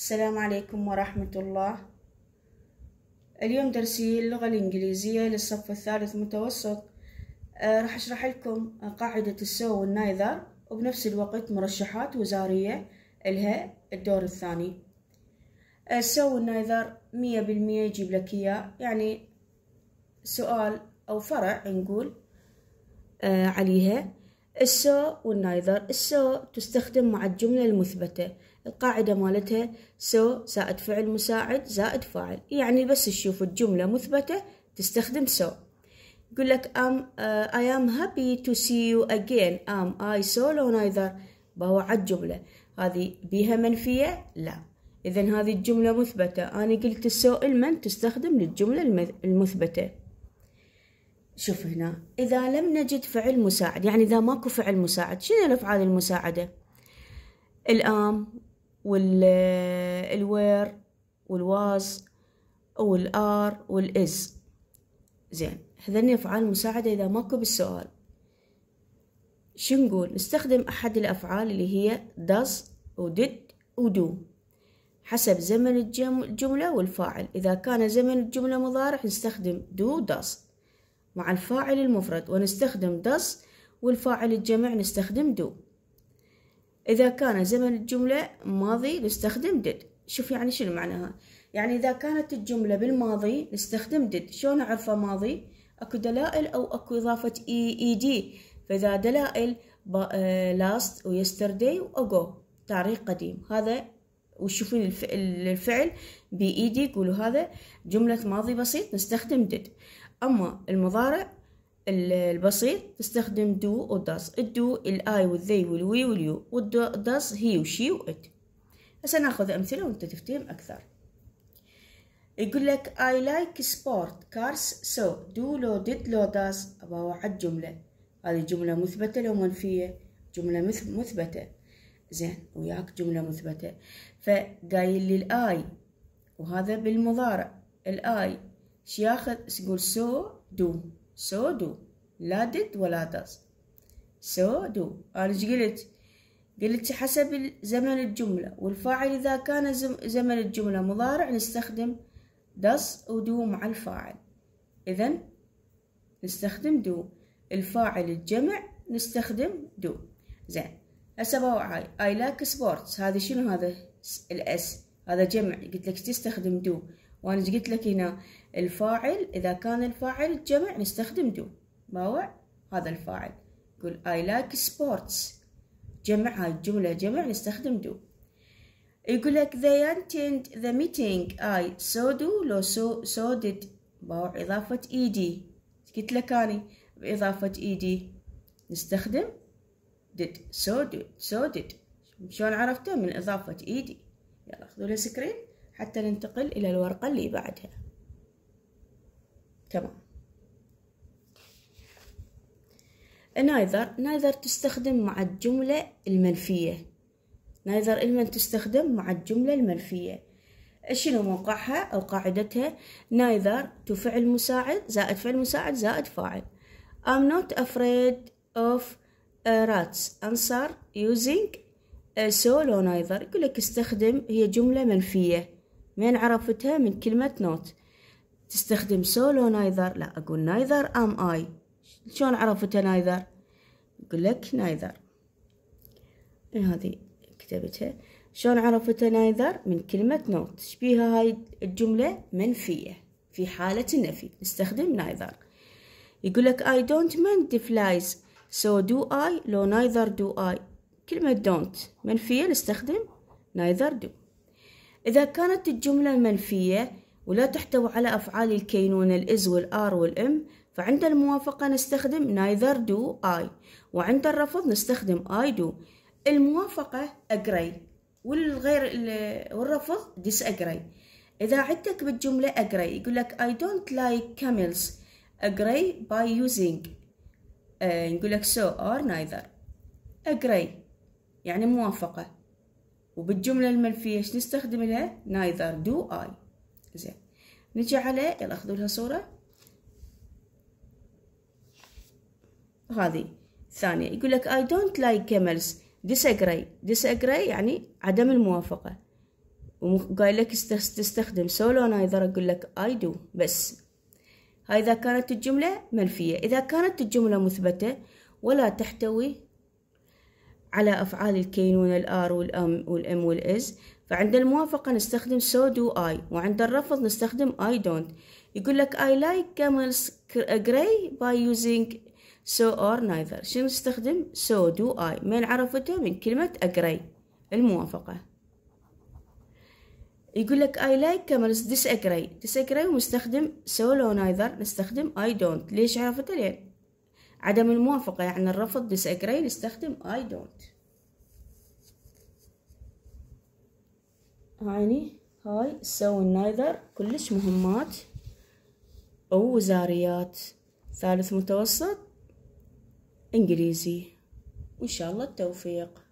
السلام عليكم ورحمة الله اليوم درسي اللغة الإنجليزية للصف الثالث متوسط أه راح أشرح لكم قاعدة السو والنايذر وبنفس الوقت مرشحات وزارية لها الدور الثاني السو والنايذر مية بالمية يجيب لك إياه يعني سؤال أو فرع نقول أه عليها السو والنايذر السو تستخدم مع الجملة المثبتة القاعدة مالتها سو زائد فعل مساعد زائد فاعل يعني بس تشوف الجملة مثبتة تستخدم سو يقول لك أم آه، I am happy to see you again am I so لو neither بوع الجملة هذه بيها منفية لا إذا هذه الجملة مثبتة أنا قلت السو المن تستخدم للجملة المثبتة شوف هنا إذا لم نجد فعل مساعد يعني إذا ماكو فعل مساعد شنو الأفعال المساعدة الآم والوير والواز والآر والإز زين هذني أفعال مساعدة إذا ماكو بالسؤال شو نقول نستخدم أحد الأفعال اللي هي does ودid ودو حسب زمن الجملة والفاعل إذا كان زمن الجملة مضارع نستخدم do does مع الفاعل المفرد ونستخدم does والفاعل الجمع نستخدم do إذا كان زمن الجملة ماضي نستخدم did شوف يعني شنو معناها يعني إذا كانت الجملة بالماضي نستخدم did شلون نعرفه ماضي أكو دلائل أو أكو إضافة إي إي دي فإذا دلائل آه، last و yesterday و ago تاريخ قديم هذا وشوفين الفعل بإيدي يقولوا هذا جملة ماضي بسيط نستخدم did أما المضارع البسيط تستخدم دو وداس الدو الاي والذي والوي واليو والداس هي وشي وات هسه ناخذ امثله وانت تفتهم اكثر يقول لك اي لايك سبورت كارس سو دو لو ديد لو داس أبوعد جملة هذه جملة مثبتة لو منفية جملة مثبتة زين وياك جملة مثبتة فقايل لي الآي وهذا بالمضارع الآي شياخذ يقول سو دو سو دو لا دد ولا داز سو دو أنا إيش قلت قلت حسب زمن الجملة والفاعل إذا كان زمن الجملة مضارع نستخدم دس ودو مع الفاعل إذا نستخدم دو الفاعل الجمع نستخدم دو زين هسه هاي اي لاك سبورتس هذا شنو هذا الاس هذا جمع قلت لك تستخدم دو وانا قلت لك هنا الفاعل اذا كان الفاعل جمع نستخدم دو باوع هذا الفاعل يقول اي لايك سبورتس جمع هاي الجملة جمع نستخدم دو يقول لك they attend the meeting I so do لو so, so did باوع إضافة ed قلت لك أنا بإضافة ed نستخدم did so did so did شلون عرفته من إضافة ed يلا خذوا لي سكرين حتى ننتقل إلى الورقة اللي بعدها تمام نايذر نايذر تستخدم مع الجملة المنفية نايذر إلمن تستخدم مع الجملة المنفية شنو موقعها أو قاعدتها neither to فعل مساعد زائد فعل مساعد زائد فاعل I'm not afraid of uh, rats answer using uh, so or neither يقول لك استخدم هي جملة منفية من عرفتها من كلمة نوت تستخدم سولو نايذر لا أقول نايذر أم آي شلون عرفتها نايذر يقول لك نايذر إيه، هذه كتبتها شلون عرفتها نايذر من كلمة نوت شبيها هاي الجملة منفية في حالة النفي نستخدم نايذر يقول لك I don't mind the flies so do I لو نايذر do I كلمة don't منفية نستخدم neither do إذا كانت الجملة منفية ولا تحتوي على أفعال الكينونة الإز والآر والإم فعند الموافقة نستخدم neither do I وعند الرفض نستخدم I do الموافقة agree والغير والرفض disagree إذا عدتك بالجملة agree يقول لك I don't like camels agree by using آه نقول لك so or neither agree يعني موافقة وبالجملة المنفية ايش نستخدم لها neither do I زين نجي على يلا اخذوا لها صورة هذه الثانية يقول لك I don't like camels disagree disagree يعني عدم الموافقة وقايل لك تستخدم سولو نايذر اقول لك I do بس هاي إذا كانت الجملة منفية إذا كانت الجملة مثبتة ولا تحتوي على أفعال الكينونة الآر والأم والأم والإز فعند الموافقة نستخدم so do I وعند الرفض نستخدم I don't يقول لك I like camels gray by using so or neither شنو نستخدم so do I من عرفته من كلمة agree الموافقة يقول لك I like camels disagree disagree ومستخدم so or neither نستخدم I don't ليش عرفته ليه عدم الموافقة يعني الرفض disagree نستخدم I don't هاني هاي سو النايذر كلش مهمات أو وزاريات ثالث متوسط إنجليزي وإن شاء الله التوفيق